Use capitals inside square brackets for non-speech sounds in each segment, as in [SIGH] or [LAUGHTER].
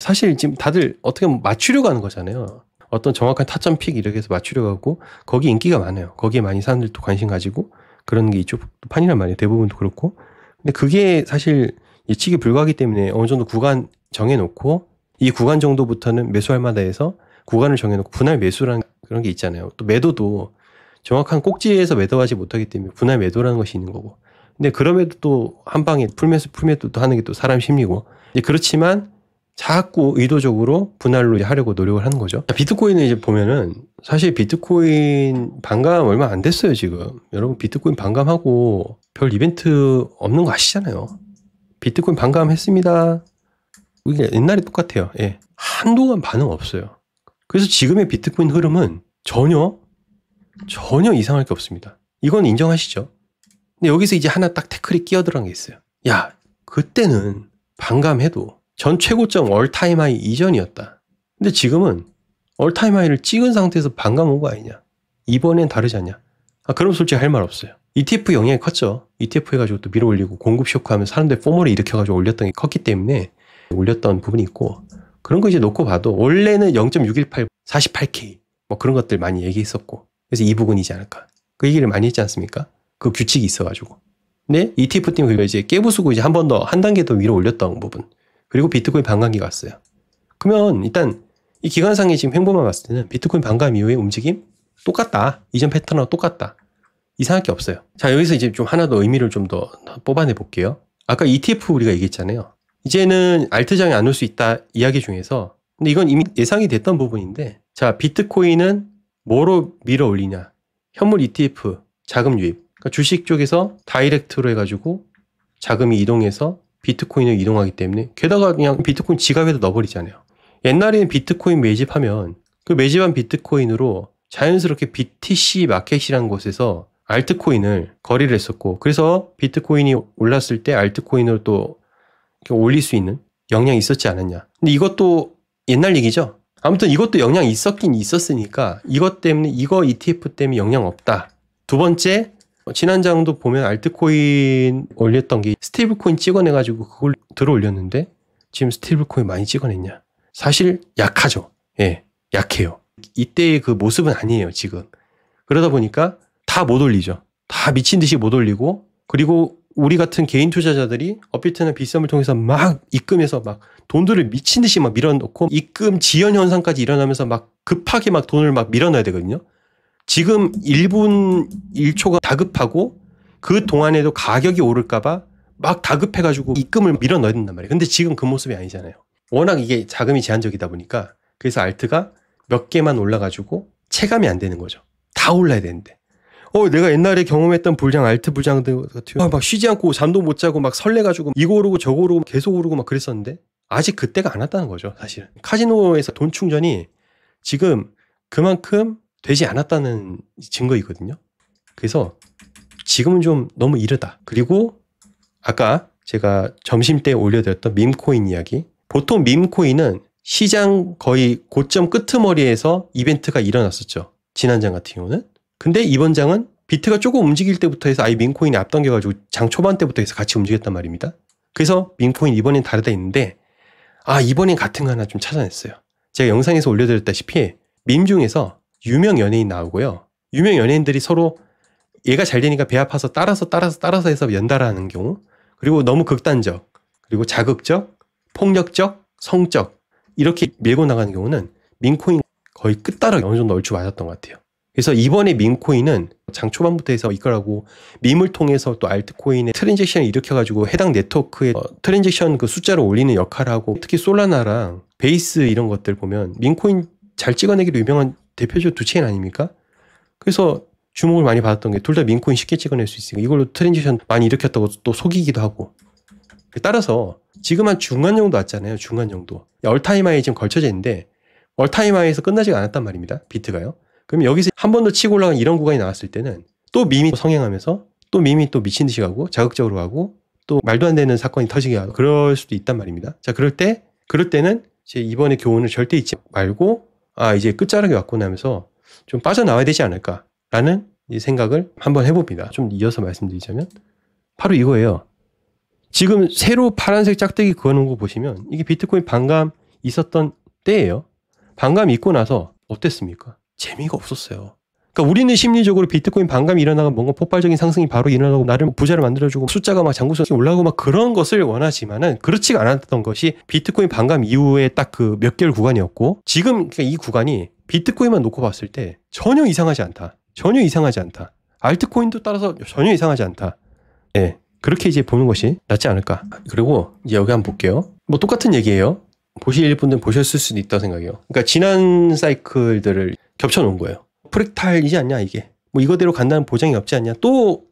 사실 지금 다들 어떻게 보면 맞추려고 하는 거잖아요. 어떤 정확한 타점 픽 이렇게 해서 맞추려고 하고 거기 인기가 많아요. 거기에 많이 사람들도 관심 가지고 그런 게 이쪽 판이란 말이에요. 대부분도 그렇고. 근데 그게 사실 예측이 불가하기 때문에 어느 정도 구간 정해놓고 이 구간 정도부터는 매수할 마다 해서 구간을 정해놓고 분할 매수라는 그런 게 있잖아요. 또 매도도 정확한 꼭지에서 매도하지 못하기 때문에 분할 매도라는 것이 있는 거고. 근데 그럼에도 또 한 방에 풀매수 풀매도 또 하는 게 또 사람 심리고. 그렇지만 자꾸 의도적으로 분할로 하려고 노력을 하는 거죠. 비트코인을 이제 보면은 사실 비트코인 반감 얼마 안 됐어요, 지금. 여러분 비트코인 반감하고 별 이벤트 없는 거 아시잖아요. 비트코인 반감했습니다. 이게 옛날에 똑같아요. 예. 한동안 반응 없어요. 그래서 지금의 비트코인 흐름은 전혀 전혀 이상할 게 없습니다. 이건 인정하시죠? 근데 여기서 이제 하나 딱 태클이 끼어들어간 게 있어요. 야, 그때는 반감해도 전 최고점 얼타임 하이 이전이었다. 근데 지금은 얼타임 하이를 찍은 상태에서 반감 오거 아니냐. 이번엔 다르지 않냐. 아, 그럼 솔직히 할 말 없어요. ETF 영향이 컸죠. ETF 해가지고 또 밀어올리고 공급 쇼크 하면 사람들 포머를 일으켜가지고 올렸던 게 컸기 때문에 올렸던 부분이 있고 그런 거 이제 놓고 봐도 원래는 0.618, 48K 뭐 그런 것들 많이 얘기했었고 그래서 이 부분이지 않을까. 그 얘기를 많이 했지 않습니까? 그 규칙이 있어가지고. 근데 ETF 팀은 그걸 이제 깨부수고 이제 한 번 더 한 단계 더 위로 올렸던 부분. 그리고 비트코인 반감기가 왔어요. 그러면 일단 이 기관상의 지금 횡보만 봤을 때는 비트코인 반감 이후의 움직임 똑같다. 이전 패턴하고 똑같다. 이상할 게 없어요. 자, 여기서 이제 좀 하나 더 의미를 좀 더 뽑아내 볼게요. 아까 ETF 우리가 얘기했잖아요. 이제는 알트장이안올 수 있다 이야기 중에서 근데 이건 이미 예상이 됐던 부분인데 자, 비트코인은 뭐로 밀어 올리냐? 현물 ETF 자금 유입. 그러니까 주식 쪽에서 다이렉트로 해가지고 자금이 이동해서 비트코인을 이동하기 때문에 게다가 그냥 비트코인 지갑에도 넣어버리잖아요. 옛날에는 비트코인 매집하면 그 매집한 비트코인으로 자연스럽게 BTC 마켓이라는 곳에서 알트코인을 거래를 했었고 그래서 비트코인이 올랐을 때 알트코인으로 또 올릴 수 있는 영향이 있었지 않았냐. 근데 이것도 옛날 얘기죠. 아무튼 이것도 영향이 있었긴 있었으니까 이것 때문에 이거 ETF 때문에 영향 없다. 두 번째 어, 지난 장도 보면 알트코인 올렸던 게 스테이블 코인 찍어내가지고 그걸 들어 올렸는데 지금 스테이블 코인 많이 찍어냈냐? 사실 약하죠. 예, 약해요. 이때의 그 모습은 아니에요, 지금. 그러다 보니까 다 못 올리죠. 다 미친 듯이 못 올리고 그리고 우리 같은 개인 투자자들이 업비트나 비썸을 통해서 막 입금해서 막 돈들을 미친 듯이 막 밀어넣고 입금 지연 현상까지 일어나면서 막 급하게 막 돈을 막 밀어넣어야 되거든요. 지금 1분 1초가 다급하고 그 동안에도 가격이 오를까봐 막 다급해가지고 입금을 밀어 넣어야 단 말이에요. 근데 지금 그 모습이 아니잖아요. 워낙 이게 자금이 제한적이다 보니까 그래서 알트가 몇 개만 올라가지고 체감이 안 되는 거죠. 다 올라야 되는데. 어, 내가 옛날에 경험했던 불장, 알트 불장들 같아요. 아, 막 쉬지 않고 잠도 못 자고 막 설레가지고 이거 오르고 저거 오르고 계속 오르고 막 그랬었는데 아직 그때가 안 왔다는 거죠, 사실. 은 카지노에서 돈 충전이 지금 그만큼 되지 않았다는 증거이거든요. 그래서 지금은 좀 너무 이르다. 그리고 아까 제가 점심 때 올려드렸던 밈코인 이야기. 보통 밈코인은 시장 거의 고점 끄트머리에서 이벤트가 일어났었죠. 지난 장 같은 경우는. 근데 이번 장은 비트가 조금 움직일 때부터 해서 아예 민코인이 앞당겨가지고 장 초반 때부터 해서 같이 움직였단 말입니다. 그래서 민코인 이번엔 다르다 했는데 아 이번엔 같은 거 하나 좀 찾아냈어요. 제가 영상에서 올려드렸다시피 민 중에서 유명 연예인 나오고요. 유명 연예인들이 서로 얘가 잘 되니까 배 아파서 따라서 따라서 따라서 해서 연달아하는 경우 그리고 너무 극단적 그리고 자극적 폭력적 성적 이렇게 밀고 나가는 경우는 민코인 거의 끝자락 어느 정도 얼추 맞았던 것 같아요. 그래서 이번에 민코인은 장 초반부터 해서 이거라고 밈을 통해서 또 알트코인의 트랜잭션을 일으켜가지고 해당 네트워크의 어, 트랜잭션 그 숫자를 올리는 역할을 하고 특히 솔라나랑 베이스 이런 것들 보면 민코인 잘 찍어내기로 유명한 대표적 두 체인 아닙니까? 그래서 주목을 많이 받았던 게 둘 다 민코인 쉽게 찍어낼 수 있으니까 이걸로 트랜지션 많이 일으켰다고 또 속이기도 하고 따라서 지금 한 중간 정도 왔잖아요. 중간 정도. 얼타임 하이 지금 걸쳐져 있는데 얼타임 하이에서 끝나지 않았단 말입니다. 비트가요. 그럼 여기서 한 번 더 치고 올라간 이런 구간이 나왔을 때는 또 밈이 성행하면서 또 밈이 또 미친 듯이 가고 자극적으로 가고 또 말도 안 되는 사건이 터지게 하고 그럴 수도 있단 말입니다. 자, 그럴 때 그럴 때는 제 이번에 교훈을 절대 잊지 말고 아, 이제 끝자락이 왔고 나면서 좀 빠져나와야 되지 않을까라는 생각을 한번 해봅니다. 좀 이어서 말씀드리자면 바로 이거예요. 지금 새로 파란색 짝대기 그어놓은 거 보시면 이게 비트코인 반감 있었던 때예요. 반감 있고 나서 어땠습니까? 재미가 없었어요. 그러니까 우리는 심리적으로 비트코인 반감이 일어나고 뭔가 폭발적인 상승이 바로 일어나고 나를 부자를 만들어주고 숫자가 막장구선이 올라오고 막 그런 것을 원하지만은 그렇지가 않았던 것이 비트코인 반감 이후에 딱 그 몇 개월 구간이었고 지금 그러니까 이 구간이 비트코인만 놓고 봤을 때 전혀 이상하지 않다. 전혀 이상하지 않다. 알트코인도 따라서 전혀 이상하지 않다. 예. 네. 그렇게 이제 보는 것이 낫지 않을까. 그리고 이제 여기 한번 볼게요. 뭐 똑같은 얘기예요. 보실 분들은 보셨을 수도 있다고 생각해요. 그러니까 지난 사이클들을 겹쳐놓은 거예요. 프랙탈이지 않냐 이게 뭐 이거대로 간다는 보장이 없지 않냐 또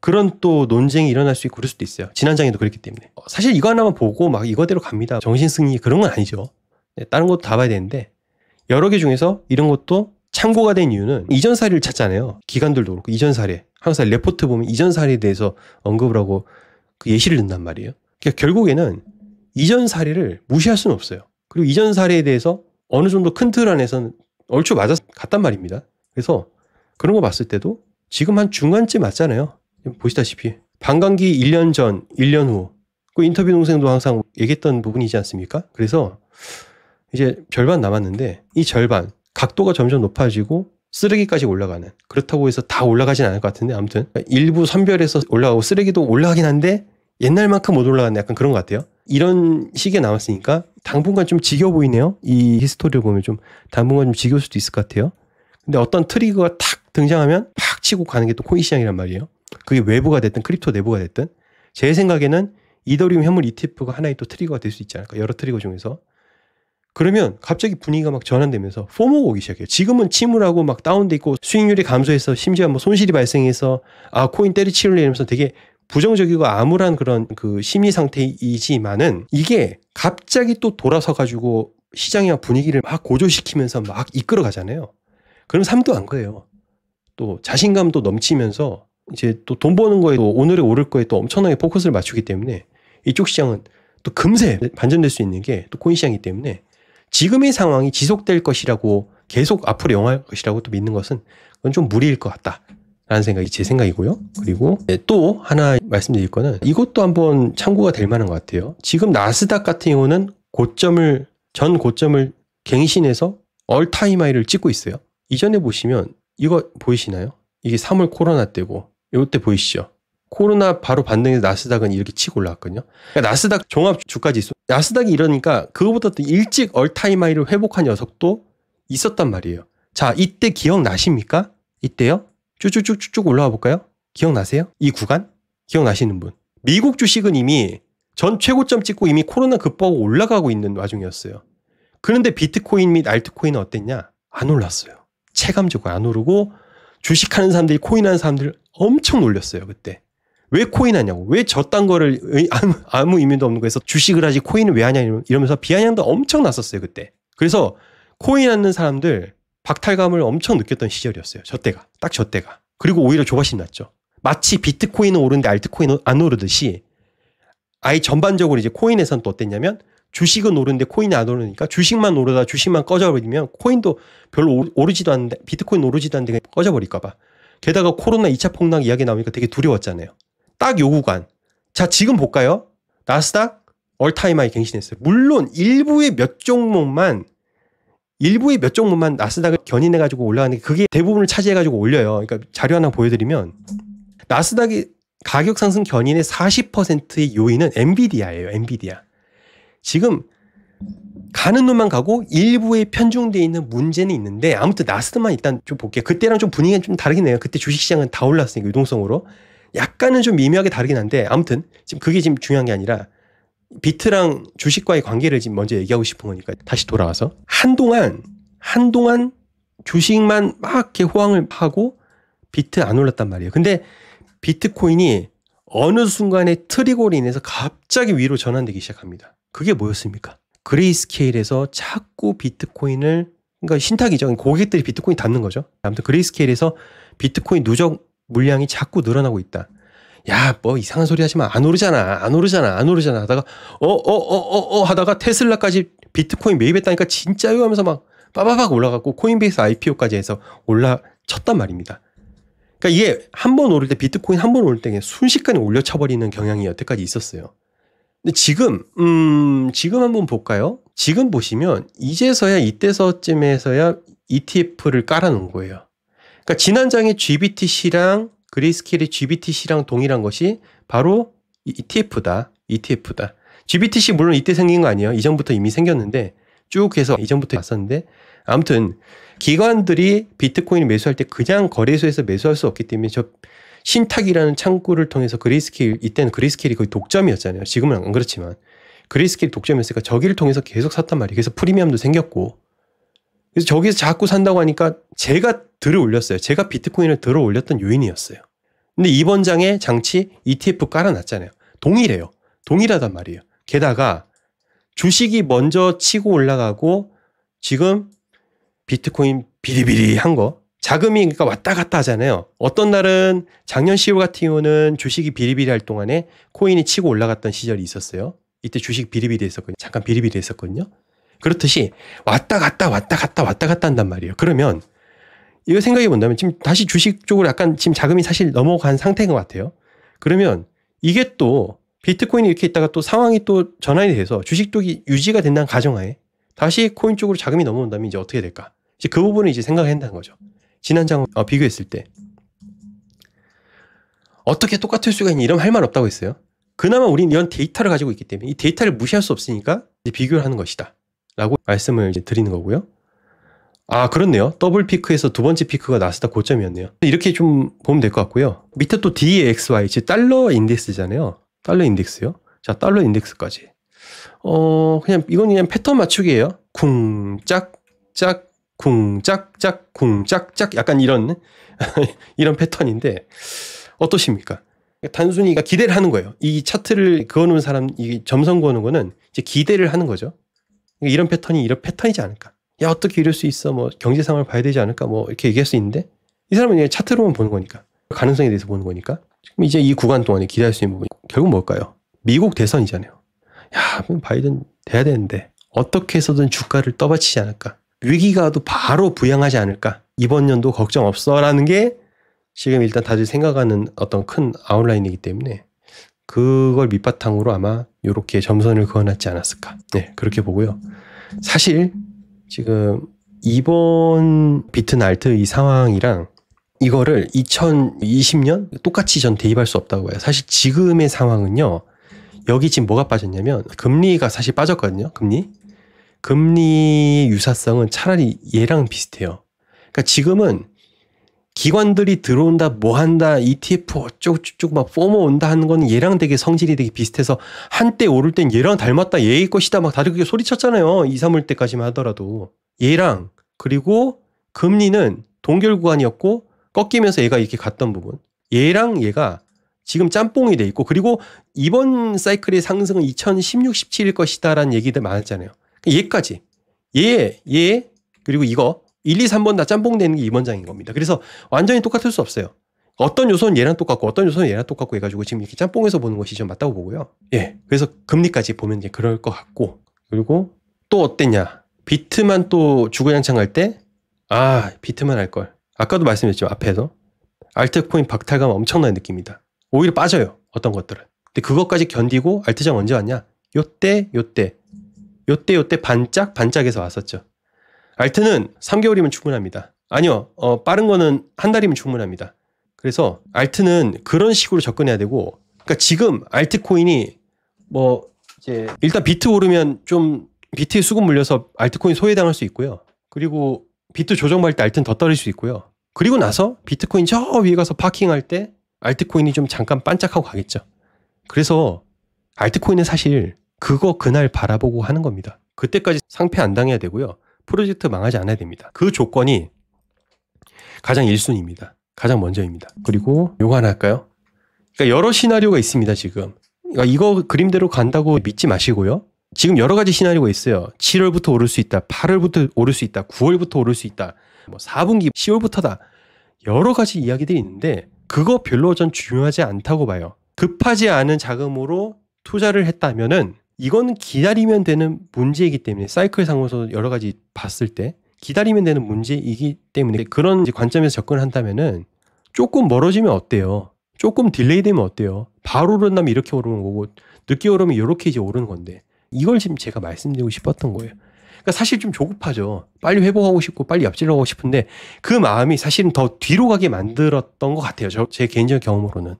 그런 또 논쟁이 일어날 수 있고 그럴 수도 있어요 지난 장에도 그랬기 때문에 사실 이거 하나만 보고 막 이거대로 갑니다 정신승리 그런 건 아니죠 네, 다른 것도 다 봐야 되는데 여러 개 중에서 이런 것도 참고가 된 이유는 이전 사례를 찾잖아요 기관들도 그렇고 이전 사례 항상 레포트 보면 이전 사례에 대해서 언급을 하고 그 예시를 는단 말이에요 그러니까 결국에는 이전 사례를 무시할 수는 없어요 그리고 이전 사례에 대해서 어느 정도 큰 틀 안에서는 얼추 맞았 갔단 말입니다 그래서 그런 거 봤을 때도 지금 한 중간쯤 맞잖아요. 보시다시피 반감기 1년 전, 1년 후. 그 인터뷰 동생도 항상 얘기했던 부분이지 않습니까? 그래서 이제 절반 남았는데 이 절반 각도가 점점 높아지고 쓰레기까지 올라가는 그렇다고 해서 다 올라가진 않을 것 같은데 아무튼 일부 선별해서 올라가고 쓰레기도 올라가긴 한데 옛날만큼 못 올라가는 약간 그런 것 같아요. 이런 시기에 남았으니까 당분간 좀 지겨 보이네요. 이 히스토리를 보면 좀 당분간 좀 지겨울 수도 있을 것 같아요. 근데 어떤 트리거가 탁 등장하면 팍 치고 가는 게 또 코인 시장이란 말이에요. 그게 외부가 됐든 크립토 내부가 됐든 제 생각에는 이더리움 현물 ETF가 하나의 또 트리거가 될 수 있지 않을까 여러 트리거 중에서 그러면 갑자기 분위기가 막 전환되면서 포모가 오기 시작해요. 지금은 침울하고 막 다운돼 있고 수익률이 감소해서 심지어 뭐 손실이 발생해서 아 코인 때리치울래 이러면서 되게 부정적이고 암울한 그런 그 심리 상태이지만은 이게 갑자기 또 돌아서 가지고 시장이나 분위기를 막 고조시키면서 막 이끌어 가잖아요. 그럼 삶도 안 그래요. 또 자신감도 넘치면서 이제 또 돈 버는 거에 또 오늘에 오를 거에 또 엄청나게 포커스를 맞추기 때문에 이쪽 시장은 또 금세 반전될 수 있는 게 또 코인 시장이기 때문에 지금의 상황이 지속될 것이라고 계속 앞으로 영할 것이라고 또 믿는 것은 그건 좀 무리일 것 같다. 라는 생각이 제 생각이고요. 그리고 네, 또 하나 말씀드릴 거는 이것도 한번 참고가 될 만한 것 같아요. 지금 나스닥 같은 경우는 고점을 전 고점을 갱신해서 얼타임 하이를 찍고 있어요. 이전에 보시면 이거 보이시나요? 이게 3월 코로나 때고 이때 보이시죠? 코로나 바로 반등해서 나스닥은 이렇게 치고 올라왔거든요. 그러니까 나스닥 종합 주가지수 나스닥이 이러니까 그거보다 더 일찍 얼타임 하이를 회복한 녀석도 있었단 말이에요. 자, 이때 기억나십니까? 이때요? 쭉쭉쭉쭉 올라와 볼까요? 기억나세요? 이 구간? 기억나시는 분. 미국 주식은 이미 전 최고점 찍고 이미 코로나 급하고 올라가고 있는 와중이었어요. 그런데 비트코인 및 알트코인은 어땠냐? 안 올랐어요. 체감적으로 안 오르고 주식하는 사람들이 코인하는 사람들 엄청 놀렸어요 그때 왜 코인하냐고 왜 저딴 거를 아무, 아무 의미도 없는 거에서 주식을 하지 코인을 왜 하냐 이러면서 비아냥도 엄청 났었어요 그때 그래서 코인하는 사람들 박탈감을 엄청 느꼈던 시절이었어요 저 때가 딱 저 때가 그리고 오히려 조바심 났죠 마치 비트코인은 오르는데 알트코인은 안 오르듯이 아예 전반적으로 이제 코인에선 또 어땠냐면 주식은 오르는데 코인이 안 오르니까 주식만 오르다 주식만 꺼져버리면 코인도 별로 오르지도 않는데 비트코인 오르지도 않는데 꺼져버릴까봐 게다가 코로나 2차 폭락 이야기 나오니까 되게 두려웠잖아요 딱 요 구간 자 지금 볼까요 나스닥 얼타임하이 갱신했어요 물론 일부의 몇 종목만 일부의 몇 종목만 나스닥을 견인해가지고 올라가는게 그게 대부분을 차지해가지고 올려요 그러니까 자료 하나 보여드리면 나스닥이 가격 상승 견인의 40%의 요인은 엔비디아예요 엔비디아 지금 가는 놈만 가고 일부에 편중돼 있는 문제는 있는데 아무튼 나스닥만 일단 좀 볼게요. 그때랑 좀 분위기가 좀 다르긴 해요. 그때 주식시장은 다 올랐으니까 유동성으로 약간은 좀 미묘하게 다르긴 한데 아무튼 지금 그게 지금 중요한 게 아니라 비트랑 주식과의 관계를 지금 먼저 얘기하고 싶은 거니까 다시 돌아와서 한동안 한동안 주식만 막 이렇게 호황을 하고 비트 안 올랐단 말이에요. 근데 비트코인이 어느 순간에 트리거로 인해서 갑자기 위로 전환되기 시작합니다. 그게 뭐였습니까? 그레이스케일에서 자꾸 비트코인을 그러니까 신탁이죠. 고객들이 비트코인 닿는 거죠. 아무튼 그레이스케일에서 비트코인 누적 물량이 자꾸 늘어나고 있다. 야, 뭐 이상한 소리 하지 마. 안 오르잖아. 안 오르잖아. 안 오르잖아. 하다가 어, 어, 어, 어, 어 하다가 테슬라까지 비트코인 매입했다니까 진짜요 하면서 막 빠바박 올라갔고 코인베이스 IPO까지 해서 올라쳤단 말입니다. 그러니까 이게 한 번 오를 때 비트코인 한 번 오를 때 순식간에 올려쳐버리는 경향이 여태까지 있었어요. 근데 지금 음 지금 한번 볼까요? 지금 보시면 이제서야 이때서쯤에서야 ETF를 깔아놓은 거예요. 그러니까 지난 장의 GBTC랑 그리스킬의 GBTC랑 동일한 것이 바로 ETF다. ETF다. GBTC 물론 이때 생긴 거 아니에요. 이전부터 이미 생겼는데 쭉 해서 이전부터 왔었는데 아무튼 기관들이 비트코인을 매수할 때 그냥 거래소에서 매수할 수 없기 때문에 저 신탁이라는 창구를 통해서 그리스킬 이때는 그리스킬이 거의 독점이었잖아요. 지금은 안 그렇지만 그리스킬 독점이었으니까 저기를 통해서 계속 샀단 말이에요. 그래서 프리미엄도 생겼고 그래서 저기서 자꾸 산다고 하니까 제가 들어 올렸어요. 제가 비트코인을 들어 올렸던 요인이었어요. 근데 이번 장에 장치 ETF 깔아놨잖아요. 동일해요. 동일하단 말이에요. 게다가 주식이 먼저 치고 올라가고 지금 비트코인 비리비리 한거 자금이 그러니까 왔다 갔다 하잖아요. 어떤 날은 작년 10월 같은 경우는 주식이 비리비리 할 동안에 코인이 치고 올라갔던 시절이 있었어요. 이때 주식 비리비리 했었거든요. 잠깐 비리비리 했었거든요. 그렇듯이 왔다 갔다 왔다 갔다 왔다 갔다 한단 말이에요. 그러면 이거 생각해 본다면 지금 다시 주식 쪽으로 약간 지금 자금이 사실 넘어간 상태인 것 같아요. 그러면 이게 또 비트코인이 이렇게 있다가 또 상황이 또 전환이 돼서 주식 쪽이 유지가 된다는 가정하에 다시 코인 쪽으로 자금이 넘어온다면 이제 어떻게 될까? 이제 그 부분을 이제 생각해야 한다는 거죠. 지난 장 어, 비교했을 때 어떻게 똑같을 수가 있니 이런 할말 없다고 했어요. 그나마 우리는 이런 데이터를 가지고 있기 때문에 이 데이터를 무시할 수 없으니까 비교를 하는 것이다. 라고 말씀을 이제 드리는 거고요. 아 그렇네요. 더블 피크에서 두 번째 피크가 나스닥 고점이었네요. 이렇게 좀 보면 될 것 같고요. 밑에 또 DXY 즉 달러 인덱스잖아요. 달러 인덱스요. 자 달러 인덱스까지. 어 그냥 이건 그냥 패턴 맞추기예요. 쿵짝짝 쿵짝짝 쿵짝짝 약간 이런 [LAUGHS] 이런 패턴인데 어떠십니까? 단순히 그러니까 기대를 하는 거예요. 이 차트를 그어놓은 사람, 이 점선 그어놓은 거는 이제 기대를 하는 거죠. 그러니까 이런 패턴이 이런 패턴이지 않을까? 야 어떻게 이럴 수 있어? 뭐 경제 상황을 봐야 되지 않을까? 뭐 이렇게 얘기할 수 있는데 이 사람은 그냥 차트로만 보는 거니까 가능성에 대해서 보는 거니까 지금 이제 이 구간 동안에 기대할 수 있는 부분이 결국 뭘까요? 미국 대선이잖아요. 야 바이든 돼야 되는데 어떻게 해서든 주가를 떠받치지 않을까? 위기가 와도 바로 부양하지 않을까. 이번 연도 걱정 없어라는 게 지금 일단 다들 생각하는 어떤 큰 아웃라인이기 때문에 그걸 밑바탕으로 아마 이렇게 점선을 그어놨지 않았을까. 네, 그렇게 보고요. 사실 지금 이번 비트날트이 상황이랑 이거를 2020년 똑같이 전 대입할 수 없다고 해요. 사실 지금의 상황은요. 여기 지금 뭐가 빠졌냐면 금리가 사실 빠졌거든요. 금리. 금리의 유사성은 차라리 얘랑 비슷해요. 그러니까 지금은 기관들이 들어온다, 뭐 한다, ETF 어쩌고저쩌고 막 포머 온다 하는 거는 얘랑 되게 성질이 되게 비슷해서 한때 오를 땐 얘랑 닮았다, 얘의 것이다 막 다들 그게 소리쳤잖아요. 2, 3월 때까지만 하더라도. 얘랑 그리고 금리는 동결 구간이었고 꺾이면서 얘가 이렇게 갔던 부분. 얘랑 얘가 지금 짬뽕이 돼 있고 그리고 이번 사이클의 상승은 2016, 17일 것이다라는 얘기들 많았잖아요. 얘까지. 얘, 얘, 그리고 이거 1, 2, 3번 다 짬뽕 되는 게 2번 장인 겁니다. 그래서 완전히 똑같을 수 없어요. 어떤 요소는 얘랑 똑같고 어떤 요소는 얘랑 똑같고 해가지고 지금 이렇게 짬뽕에서 보는 것이 좀 맞다고 보고요. 예. 그래서 금리까지 보면 이제 그럴 것 같고 그리고 또 어땠냐. 비트만 또 주구장창 할때 아, 비트만 할 걸. 아까도 말씀드렸 앞에서 알트코인 박탈감 엄청난 느낌이다. 오히려 빠져요. 어떤 것들은. 근데 그것까지 견디고 알트장 언제 왔냐? 요때 요때 요때 요때 반짝 반짝에서 왔었죠. 알트는 3개월이면 충분합니다. 아니요, 어, 빠른 거는 한 달이면 충분합니다. 그래서 알트는 그런 식으로 접근해야 되고, 그러니까 지금 알트코인이 뭐 이제 일단 비트 오르면 좀 비트에 수급 물려서 알트코인 소외당할 수 있고요. 그리고 비트 조정할 때 알트는 더 떨어질 수 있고요. 그리고 나서 비트코인 저 위에 가서 파킹할 때 알트코인이 좀 잠깐 반짝하고 가겠죠. 그래서 알트코인은 사실 그거 그날 바라보고 하는 겁니다. 그때까지 상패 안 당해야 되고요. 프로젝트 망하지 않아야 됩니다. 그 조건이 가장 1순위입니다. 가장 먼저입니다. 그리고 요거 하나 할까요? 그러니까 여러 시나리오가 있습니다, 지금. 그러니까 이거 그림대로 간다고 믿지 마시고요. 지금 여러 가지 시나리오가 있어요. 7월부터 오를 수 있다. 8월부터 오를 수 있다. 9월부터 오를 수 있다. 뭐 4분기 10월부터다. 여러 가지 이야기들이 있는데 그거 별로 전 중요하지 않다고 봐요. 급하지 않은 자금으로 투자를 했다면은 이건 기다리면 되는 문제이기 때문에 사이클 상으로서 여러 가지 봤을 때 기다리면 되는 문제이기 때문에 그런 관점에서 접근을 한다면은 조금 멀어지면 어때요? 조금 딜레이 되면 어때요? 바로 오른다면 이렇게 오르는 거고 늦게 오르면 이렇게 이제 오르는 건데 이걸 지금 제가 말씀드리고 싶었던 거예요. 그러니까 사실 좀 조급하죠. 빨리 회복하고 싶고 빨리 옆질하고 싶은데 그 마음이 사실은 더 뒤로 가게 만들었던 것 같아요. 저, 제 개인적인 경험으로는.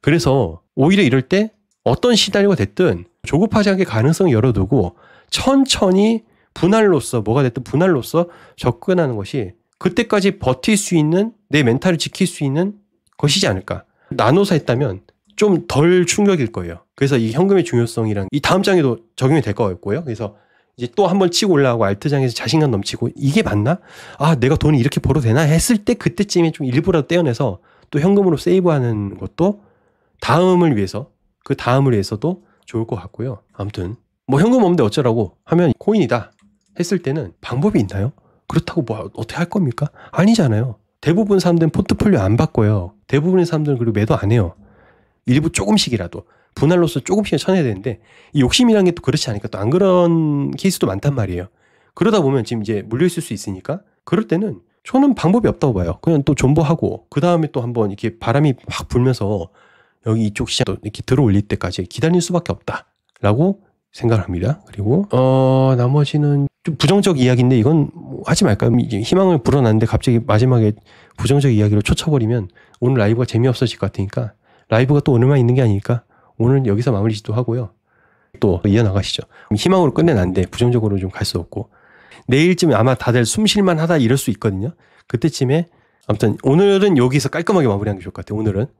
그래서 오히려 이럴 때 어떤 시나리오가 됐든 조급하지 않게 가능성 열어두고 천천히 분할로서 뭐가 됐든 분할로서 접근하는 것이 그때까지 버틸 수 있는 내 멘탈을 지킬 수 있는 것이지 않을까. 나눠서 했다면 좀 덜 충격일 거예요. 그래서 이 현금의 중요성이랑 이 다음 장에도 적용이 될 것 같고요. 그래서 이제 또 한 번 치고 올라가고 알트장에서 자신감 넘치고 이게 맞나? 아, 내가 돈을 이렇게 벌어도 되나? 했을 때 그때쯤에 좀 일부라도 떼어내서 또 현금으로 세이브하는 것도 다음을 위해서 그 다음을 위해서도 좋을 것 같고요. 아무튼 뭐 현금 없는데 어쩌라고 하면 코인이다 했을 때는 방법이 있나요? 그렇다고 뭐 어떻게 할 겁니까? 아니잖아요. 대부분 사람들은 포트폴리오 안 바꿔요. 대부분의 사람들은 그리고 매도 안 해요. 일부 조금씩이라도 분할로서 조금씩 쳐내야 되는데 이욕심이란게 또 그렇지 않으니까 또 안 그런 케이스도 많단 말이에요. 그러다 보면 지금 이제 물려 있을 수 있으니까 그럴 때는 저는 방법이 없다고 봐요. 그냥 또 존버하고 그 다음에 또 한번 이렇게 바람이 확 불면서 여기 이쪽 시장도 이렇게 들어올릴 때까지 기다릴 수밖에 없다라고 생각합니다. 그리고 어 나머지는 좀 부정적 이야기인데 이건 뭐 하지 말까요? 희망을 불어났는데 갑자기 마지막에 부정적 이야기로 쫓아버리면 오늘 라이브가 재미없어질 것 같으니까 라이브가 또 오늘만 있는 게 아니니까 오늘 여기서 마무리 지도하고요. 또 이어나가시죠. 희망으로 끝내는데 부정적으로 좀 갈 수 없고 내일쯤에 아마 다들 숨 쉴만 하다 이럴 수 있거든요. 그때쯤에 아무튼 오늘은 여기서 깔끔하게 마무리하는 게 좋을 것 같아요. 오늘은